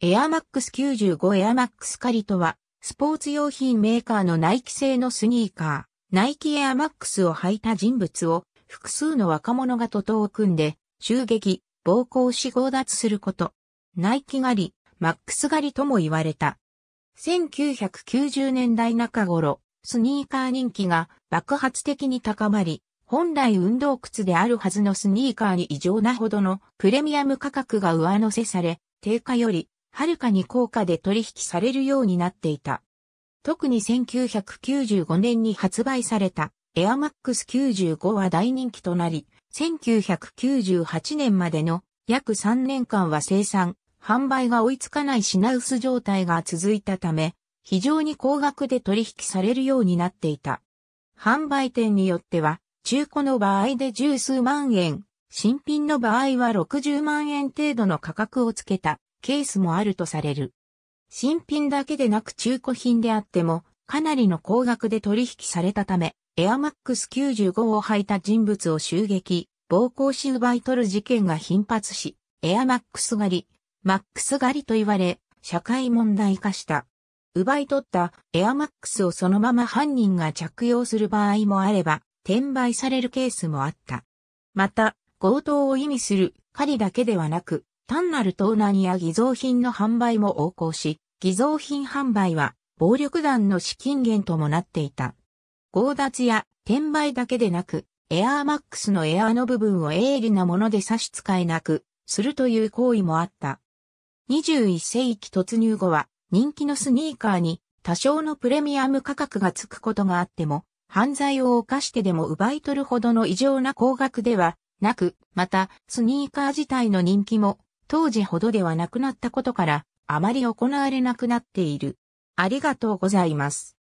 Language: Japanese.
エアマックス95エアマックスカリとは、スポーツ用品メーカーのナイキ製のスニーカー、ナイキエアマックスを履いた人物を、複数の若者が徒党を組んで、襲撃、暴行し強奪すること。ナイキ狩り、マックス狩りとも言われた。1990年代中頃、スニーカー人気が爆発的に高まり、本来運動靴であるはずのスニーカーに異常なほどのプレミアム価格が上乗せされ、定価よりはるかに高価で取引されるようになっていた。特に1995年に発売されたエアマックス95は大人気となり、1998年までの約3年間は生産、販売が追いつかない品薄状態が続いたため、非常に高額で取引されるようになっていた。販売店によっては、中古の場合で十数万円、新品の場合は60万円程度の価格をつけたケースもあるとされる。新品だけでなく中古品であっても、かなりの高額で取引されたため、エアマックス95を履いた人物を襲撃、暴行し奪い取る事件が頻発し、エアマックス狩り、マックス狩りと言われ、社会問題化した。奪い取ったエアマックスをそのまま犯人が着用する場合もあれば、転売されるケースもあった。また、強盗を意味する狩りだけではなく、単なる盗難や偽造品の販売も横行し、偽造品販売は暴力団の資金源ともなっていた。強奪や転売だけでなく、エアーマックスのエアーの部分を鋭利なもので差し支えなく、するという行為もあった。21世紀突入後は、人気のスニーカーに多少のプレミアム価格がつくことがあっても、犯罪を犯してでも奪い取るほどの異常な高額ではなく、また、スニーカー自体の人気も当時ほどではなくなったことから、あまり行われなくなっている。ありがとうございます。